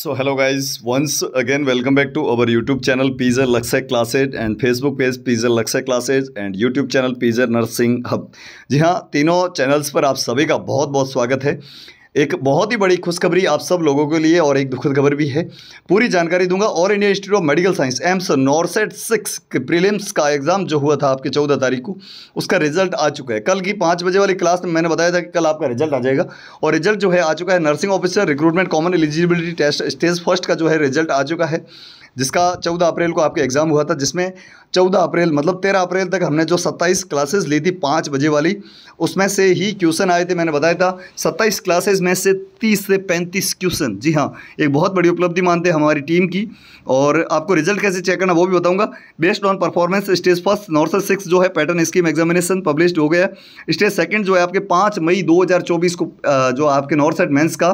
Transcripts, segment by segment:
so hello guys once again welcome back to our YouTube channel पीजर Lakshya classes and Facebook page पीजर Lakshya classes and YouTube channel पीजर nursing hub जी हाँ तीनों channels पर आप सभी का बहुत बहुत स्वागत है एक बहुत ही बड़ी खुशखबरी आप सब लोगों के लिए और एक दुखद खबर भी है पूरी जानकारी दूंगा और India institute of medical science AIIMS NORCET six prelims का एग्ज़ाम जो हुआ था आपके चौदह तारीख को उसका रिजल्ट आ चुका है कल की पाँच बजे वाली क्लास में मैंने बताया था कि कल आपका रिजल्ट आ जाएगा और रिजल्ट जो है आ चुका है nursing officer recruitment common eligibility test stage first का जो है रिजल्ट आ चुका है जिसका चौदह अप्रैल को आपके एग्ज़ाम हुआ था जिसमें चौदह अप्रैल मतलब तेरह अप्रैल तक हमने जो सत्ताईस क्लासेस ली थी पाँच बजे वाली उसमें से ही क्वेश्चन आए थे मैंने बताया था सत्ताईस क्लासेस में से तीस से पैंतीस क्वेश्चन जी हाँ एक बहुत बड़ी उपलब्धि मानते हैं हमारी टीम की और आपको रिजल्ट कैसे चेक करना वो भी बताऊँगा based on performance stage first NORCET six जो है पैटर्न स्कीम एग्जामिनेशन पब्लिश हो गया स्टेज सेकेंड जो है आपके पाँच मई दो को जो आपके नॉर्थ सेट मेन्स का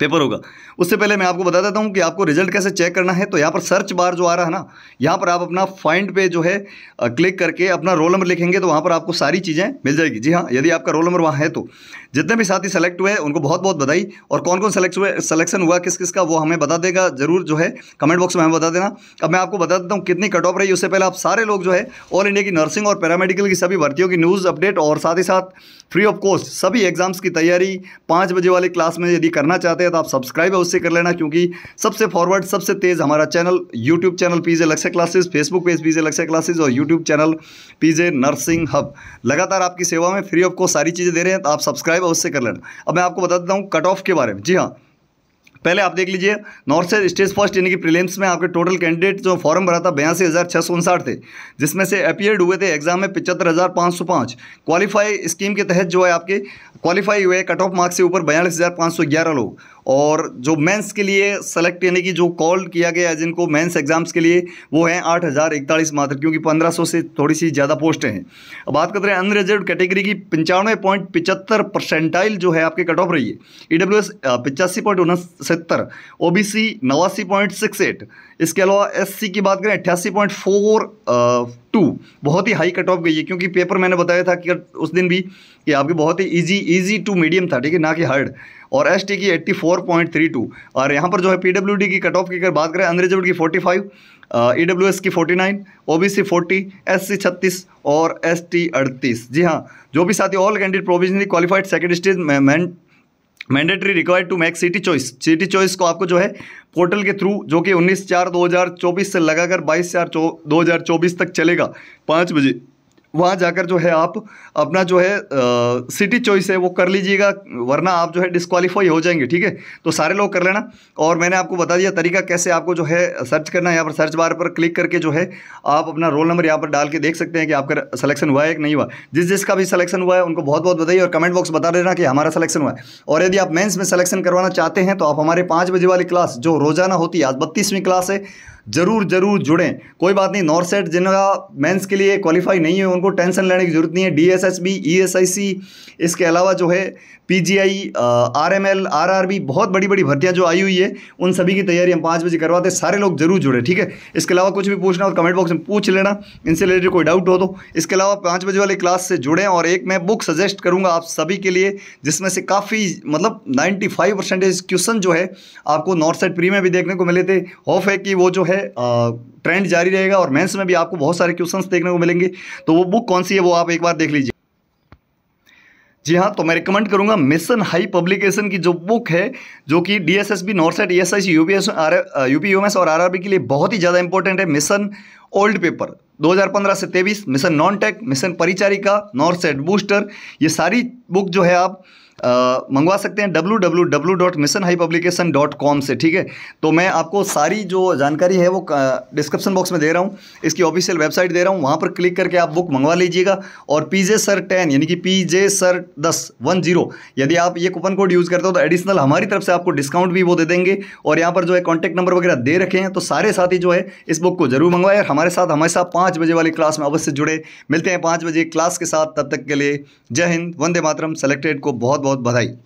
पेपर होगा उससे पहले मैं आपको बता देता हूँ कि आपको रिजल्ट कैसे चेक करना है तो यहाँ पर सर्च बार जो आ रहा है ना यहाँ पर आप अपना फाइंड पे जो है क्लिक करके अपना रोल नंबर लिखेंगे तो वहाँ पर आपको सारी चीज़ें मिल जाएगी जी हाँ यदि आपका रोल नंबर वहाँ है तो जितने भी साथी सेलेक्ट हुए उनको बहुत बहुत बधाई और कौन कौन सेलेक्ट हुए सलेक्शन हुआ किस किस का वो हमें बता देगा जरूर जो है कमेंट बॉक्स में हमें बता देना अब मैं आपको बता देता हूँ कितनी कट ऑफ रही उससे पहले आप सारे लोग जो है ऑल इंडिया की नर्सिंग और पैरामेडिकल की सभी भर्तियों की न्यूज़ अपडेट और साथ ही साथ फ्री ऑफ कॉस्ट सभी एग्जाम्स की तैयारी पाँच बजे वाले क्लास में यदि करना चाहते हैं तो आप सब्सक्राइब है उससे कर लेना क्योंकि सबसे फॉरवर्ड सबसे तेज़ हमारा चैनल यूट्यूब चैनल पीजे लक्ष्य क्लासेस फेसबुक पेज पीजे लक्ष्य क्लासेस और YouTube channel PJ nursing hub लगातार आपकी सेवा में फ्री ऑफ कॉस्ट सारी चीज़ें दे रहे हैं तो आप सब्सक्राइब उससे कर लेना अब मैं आपको बता देता हूँ कट ऑफ के बारे में जी हाँ पहले आप देख लीजिए नॉर्थ से स्टेज फर्स्ट यानी कि प्रीलिम्स में आपके टोटल कैंडिडेट जो फॉर्म भरा था बयासी हज़ार छः सौ उनसाठ थे जिसमें से अपियर्ड हुए थे एग्जाम में पिचहत्तर हज़ार पाँच सौ पाँच क्वालिफाई स्कीम के तहत जो है आपके क्वालिफाई हुए कट ऑफ मार्क्स से ऊपर बयालीस हज़ार पाँच सौ ग्यारह लोग और जो मेंस के लिए सेलेक्ट यानी कि जो कॉल किया गया है जिनको मेंस एग्ज़ाम्स के लिए वो हैं आठ हज़ार इकतालीस मात्र क्योंकि पंद्रह सौ से थोड़ी सी ज़्यादा पोस्टें हैं अब बात करते हैं अनरिजर्व कैटेगरी की पंचानवे पॉइंट पिचहत्तर परसेंटाइल जो है आपके कट ऑफ रही है ई e डब्ल्यू एस पिचासी पॉइंट उनहत्तर ओ बी सी नवासी पॉइंट सिक्स एट इसके अलावा एस सी की बात करें अट्ठासी पॉइंट फोर टू बहुत ही हाई कट ऑफ गई है क्योंकि पेपर मैंने बताया था कि उस दिन भी कि आपके बहुत ही इजी इजी टू मीडियम था ठीक है ना कि हार्ड और एस की 84.32 और यहाँ पर जो है पी की कट ऑफ की अगर बात करें अनरिजर्व की 45 ई uh, e की 49 O B C forty S C और एस टी जी हाँ जो भी साथी all candidate provisionally qualified second stage main mandatory required to make city choice city choice को आपको जो है पोर्टल के थ्रू जो कि 19 चार 2024 से लगाकर 22 चार दो तक चलेगा पाँच बजे वहाँ जाकर जो है आप अपना जो है सिटी चॉइस है वो कर लीजिएगा वरना आप जो है डिस्कवालीफाई हो जाएंगे ठीक है तो सारे लोग कर लेना और मैंने आपको बता दिया तरीका कैसे आपको जो है सर्च करना है यहाँ पर सर्च बार पर क्लिक करके जो है आप अपना रोल नंबर यहाँ पर डाल के देख सकते हैं कि आपका सलेक्शन हुआ है कि नहीं हुआ जिस जिसका भी सलेक्शन हुआ है उनको बहुत बहुत बताइए और कमेंट बॉक्स बता देना कि हमारा सलेक्शन हुआ है और यदि आप मेन्स में सलेक्शन करवाना चाहते हैं तो आप हमारे पाँच बजे वाली क्लास जो रोजाना होती है आज बत्तीसवीं क्लास है ज़रूर ज़रूर जुड़ें कोई बात नहीं नॉर्थ सेट जिनका मेंस के लिए क्वालिफाई नहीं है उनको टेंशन लेने की ज़रूरत नहीं है D S S B E S I C इसके अलावा जो है P G I R M L R R B बहुत बड़ी बड़ी भर्तियाँ जो आई हुई है उन सभी की तैयारी हम पाँच बजे करवाते हैं सारे लोग ज़रूर जुड़े ठीक है इसके अलावा कुछ भी पूछना हो तो कमेंट बॉक्स में पूछ लेना इनसे रिलेटेड कोई डाउट हो तो इसके अलावा पाँच बजे वाले क्लास से जुड़ें और एक मैं बुक सजेस्ट करूँगा आप सभी के लिए जिसमें से काफ़ी मतलब नाइन्टी फाइव परसेंटेज क्वेश्चन जो है आपको नॉर्थ साइड प्री में भी देखने को मिले थे होफ है कि वो जो है है ट्रेंड जारी रहेगा और मेंस में भी आपको बहुत सारे क्वेश्चंस देखने को मिलेंगे तो वो बुक कौन सी है वो आप एक बार देख लीजिए जी हाँ तो मैं रिकमेंड करूंगा मिशन हाई पब्लिकेशन की जो बुक है जो कि D S S B NORCET E S I C U P S R U P U S और आर आर बी के लिए बहुत ही ज़्यादा इंपॉर्टेंट है मिशन ओल्ड पेपर 2015 से 23 मिशन नॉन टेक मिशन परिचारिका नॉर्थ सेट बूस्टर ये सारी बुक जो है आप मंगवा सकते हैं W W W dot mission high publication dot com से ठीक है तो मैं आपको सारी जो जानकारी है वो डिस्क्रिप्शन बॉक्स में दे रहा हूँ इसकी ऑफिशियल वेबसाइट दे रहा हूँ वहाँ पर क्लिक करके आप बुक मंगवा लीजिएगा और पी जे सर टेन यानी कि पी जे सर दस वन जीरो यदि आप ये कूपन कोड यूज़ करते हो तो एडिशनल हमारी तरफ से आपको डिस्काउंट भी वो दे देंगे और यहाँ पर जो है कॉन्टैक्ट नंबर वगैरह दे रखे हैं तो सारे साथी जो है इस बुक को जरूर मंगवाए और हमारे साथ हमेशा पाँच बजे वाली क्लास में अवश्य जुड़े मिलते हैं पाँच बजे क्लास के साथ तब तक के लिए जय हिंद वंदे मातरम सेलेक्टेड को बहुत बहुत बधाई